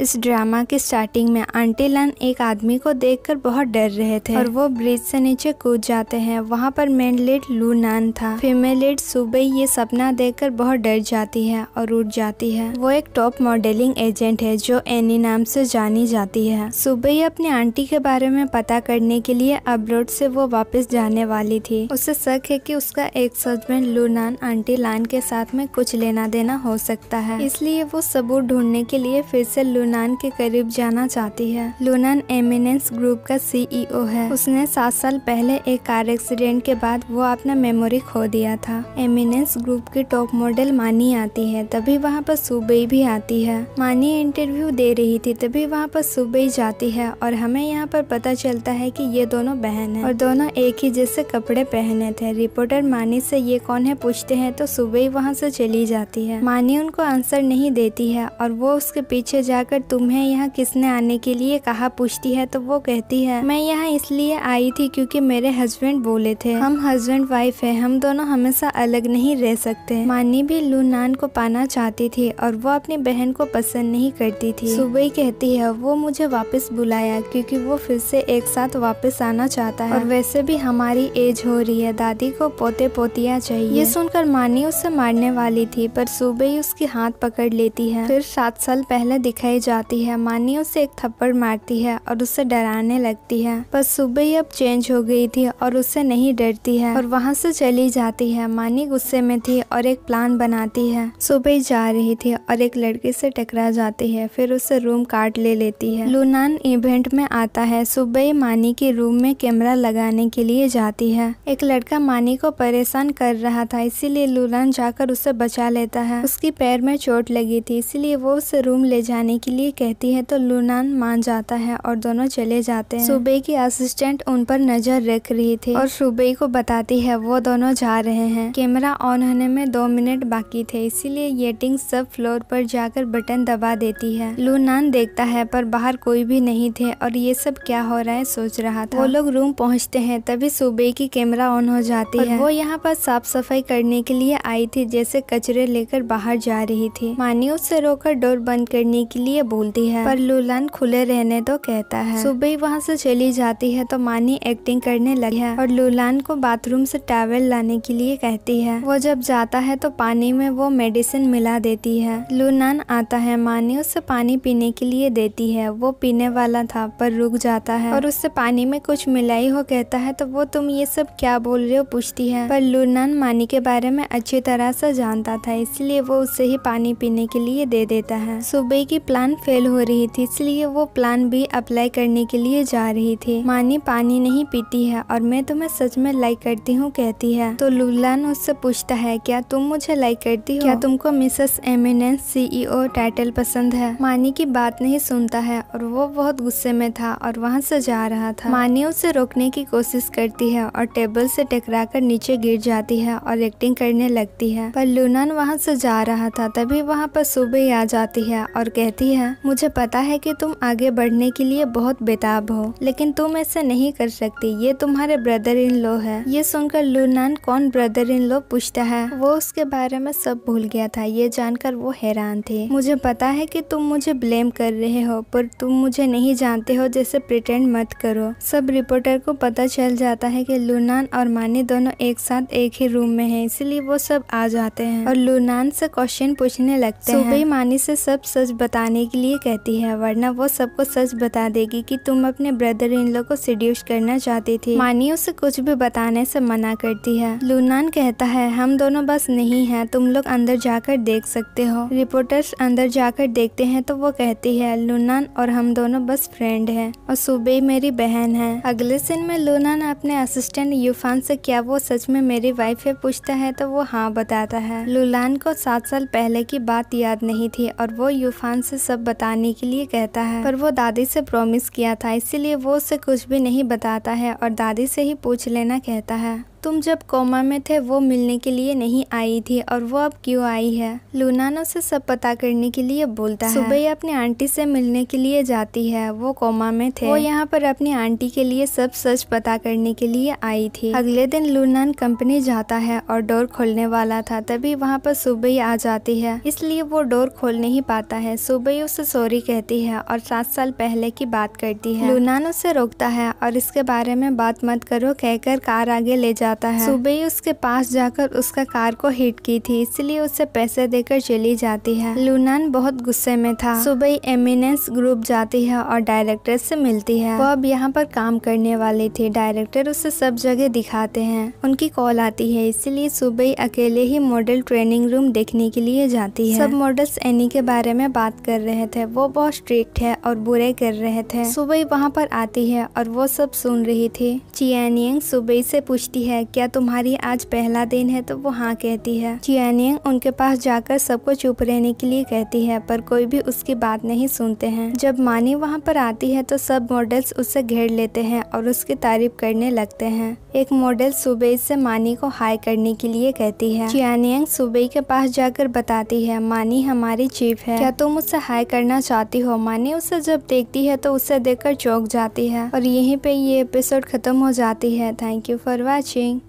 इस ड्रामा के स्टार्टिंग में आंटी लन एक आदमी को देखकर बहुत डर रहे थे और वो ब्रिज से नीचे कूद जाते हैं वहाँ पर मेन लेट लू नान था फीमेल लीड सुबह ये सपना देखकर बहुत डर जाती है और उठ जाती है वो एक टॉप मॉडलिंग एजेंट है जो एनी नाम से जानी जाती है सुबह ही अपनी आंटी के बारे में पता करने के लिए अब्रोड से वो वापस जाने वाली थी उसे शक है की उसका एक सजमेंट लू नान आंटी लान के साथ में कुछ लेना देना हो सकता है इसलिए वो सबूत ढूंढने के लिए फिर से लू लोनान के करीब जाना चाहती है लोनान एमिनेंस ग्रुप का सीईओ e है उसने सात साल पहले एक कार एक्सीडेंट के बाद वो अपना मेमोरी खो दिया था एमिनेंस ग्रुप की टॉप मॉडल मानी आती है तभी वहाँ पर सुबई भी आती है मानी इंटरव्यू दे रही थी तभी वहाँ पर सुबई जाती है और हमें यहाँ पर पता चलता है की ये दोनों बहन है और दोनों एक ही जैसे कपड़े पहने थे रिपोर्टर मानी से ये कौन है पूछते हैं तो सुबई वहाँ से चली जाती है मानी उनको आंसर नहीं देती है और वो उसके पीछे जाकर तुम्हें यहाँ किसने आने के लिए कहा पूछती है तो वो कहती है मैं यहाँ इसलिए आई थी क्योंकि मेरे हस्बैंड बोले थे हम हस्बैंड वाइफ है हम दोनों हमेशा अलग नहीं रह सकते मानी भी लूनान को पाना चाहती थी और वो अपनी बहन को पसंद नहीं करती थी सुबह कहती है वो मुझे वापस बुलाया क्योंकि वो फिर से एक साथ वापस आना चाहता है और वैसे भी हमारी एज हो रही है दादी को पोते पोतियाँ चाहिए ये सुनकर मानी उससे मारने वाली थी पर सुबई उसके हाथ पकड़ लेती है फिर सात साल पहले दिखाई जाती है मानी उसे एक थप्पड़ मारती है और उसे डराने लगती है पर सुबह ही अब चेंज हो गई थी और उससे नहीं डरती है और वहाँ से चली जाती है मानी गुस्से में थी और एक प्लान बनाती है सुबह जा रही थी और एक लड़के से टकरा जाती है फिर उसे रूम कार्ड ले लेती है लूनान इवेंट में आता है सुबह मानी के रूम में कैमरा लगाने के लिए जाती है एक लड़का मानी को परेशान कर रहा था इसीलिए लूनान जाकर उसे बचा लेता है उसकी पैर में चोट लगी थी इसीलिए वो उसे रूम ले जाने की के लिए कहती है तो लूनान मान जाता है और दोनों चले जाते हैं सुबह की असिस्टेंट उन पर नजर रख रही थी और सुबह को बताती है वो दोनों जा रहे हैं कैमरा ऑन होने में दो मिनट बाकी थे इसीलिए येटिंग सब फ्लोर पर जाकर बटन दबा देती है लूनान देखता है पर बाहर कोई भी नहीं थे और ये सब क्या हो रहा है सोच रहा था वो लोग रूम पहुँचते हैं तभी सुबह की कैमरा ऑन हो जाती है वो यहाँ पर साफ सफाई करने के लिए आई थी जैसे कचरे लेकर बाहर जा रही थी मानियो से रोकर डोर बंद करने के लिए लिए बोलती है पर लुलन खुले रहने तो कहता है सुबह वहाँ से चली जाती है तो मानी एक्टिंग करने लगी है और लुलान को बाथरूम से टॉवल लाने के लिए कहती है वो जब जाता है तो पानी में वो मेडिसिन मिला देती है लुनान आता है मानी उससे पानी पीने के लिए देती है वो पीने वाला था पर रुक जाता है और उससे पानी में कुछ मिलाई हो कहता है तो वो तुम ये सब क्या बोल रहे हो पूछती है पर लुनान मानी के बारे में अच्छी तरह से जानता था इसलिए वो उसे ही पानी पीने के लिए दे देता है सुबह की प्लान प्लान फेल हो रही थी इसलिए वो प्लान भी अप्लाई करने के लिए जा रही थी मानी पानी नहीं पीती है और मैं तुम्हें सच में लाइक करती हूँ कहती है तो लुलान उससे पूछता है क्या तुम मुझे लाइक करती हो क्या तुमको मिसेस एमिनेंस सीईओ टाइटल पसंद है मानी की बात नहीं सुनता है और वो बहुत गुस्से में था और वहाँ से जा रहा था मानी उसे रोकने की कोशिश करती है और टेबल से टकरा कर नीचे गिर जाती है और एक्टिंग करने लगती है पर लुनान वहाँ से जा रहा था तभी वहाँ पर सुबह आ जाती है और कहती है नेहा मुझे पता है कि तुम आगे बढ़ने के लिए बहुत बेताब हो लेकिन तुम ऐसा नहीं कर सकती ये तुम्हारे ब्रदर इन लो है ये सुनकर लूनान कौन ब्रदर इन लो पूछता है वो उसके बारे में सब भूल गया था ये जानकर वो हैरान थे मुझे पता है कि तुम मुझे ब्लेम कर रहे हो पर तुम मुझे नहीं जानते हो जैसे प्रिटेंड मत करो सब रिपोर्टर को पता चल जाता है कि लूनान और मानी दोनों एक साथ एक ही रूम में है इसलिए वो सब आ जाते हैं और लूनान से क्वेश्चन पूछने लगते हैं सुबह मानी से सब सच बताने के लिए कहती है वरना वो सबको सच बता देगी कि तुम अपने ब्रदर इन लोग को सीड्यूस करना चाहती थी मानी उसे कुछ भी बताने से मना करती है लूनान कहता है हम दोनों बस नहीं है तुम लोग अंदर जाकर देख सकते हो रिपोर्टर्स अंदर जाकर देखते हैं तो वो कहती है लूनान और हम दोनों बस फ्रेंड है और सुबह मेरी बहन है अगले सीन में लूनान अपने असिस्टेंट यूफान से क्या वो सच में मेरी वाइफ है पूछता है तो वो हाँ बताता है लूलान को सात साल पहले की बात याद नहीं थी और वो यूफान से सब सब बताने के लिए कहता है पर वो दादी से प्रॉमिस किया था इसीलिए वो उसे कुछ भी नहीं बताता है और दादी से ही पूछ लेना कहता है तुम जब कोमा में थे वो मिलने के लिए नहीं आई थी और वो अब क्यों आई है लूनानो से सब पता करने के लिए बोलता है सुबह अपनी आंटी से मिलने के लिए जाती है वो कोमा में थे वो यहाँ पर अपनी आंटी के लिए सब सच पता करने के लिए आई थी अगले दिन लूनान कंपनी जाता है और डोर खोलने वाला था तभी वहाँ पर सुबह आ जाती है इसलिए वो डोर खोल नहीं पाता है सुबह उसे सॉरी कहती है और सात साल पहले की बात करती है लूनान उसे रोकता है और इसके बारे में बात मत करो कहकर कार आगे ले जा जाता है सुबह ही उसके पास जाकर उसका कार को हिट की थी इसलिए उसे पैसे देकर चली जाती है लूनान बहुत गुस्से में था सुबह एमिनेंस ग्रुप जाती है और डायरेक्टर से मिलती है वो अब यहाँ पर काम करने वाली थी डायरेक्टर उसे सब जगह दिखाते हैं उनकी कॉल आती है इसीलिए सुबह अकेले ही मॉडल ट्रेनिंग रूम देखने के लिए जाती है सब मॉडल्स एनी के बारे में बात कर रहे थे वो बहुत स्ट्रिक्ट है और बुरे कर रहे थे सुबह वहाँ पर आती है और वो सब सुन रही थी चियानियंग सुबह से पूछती है है क्या तुम्हारी आज पहला दिन है तो वो हाँ कहती है चियानियंग उनके पास जाकर सबको चुप रहने के लिए कहती है पर कोई भी उसकी बात नहीं सुनते हैं जब मानी वहाँ पर आती है तो सब मॉडल्स उससे घेर लेते हैं और उसकी तारीफ करने लगते हैं एक मॉडल सुबई से मानी को हाई करने के लिए कहती है चियानियंग सुबई के पास जाकर बताती है मानी हमारी चीफ है क्या तुम उसे उससे हाई करना चाहती हो मानी उसे जब देखती है तो उसे देखकर चौंक जाती है और यहीं पे ये एपिसोड खत्म हो जाती है थैंक यू फॉर वॉचिंग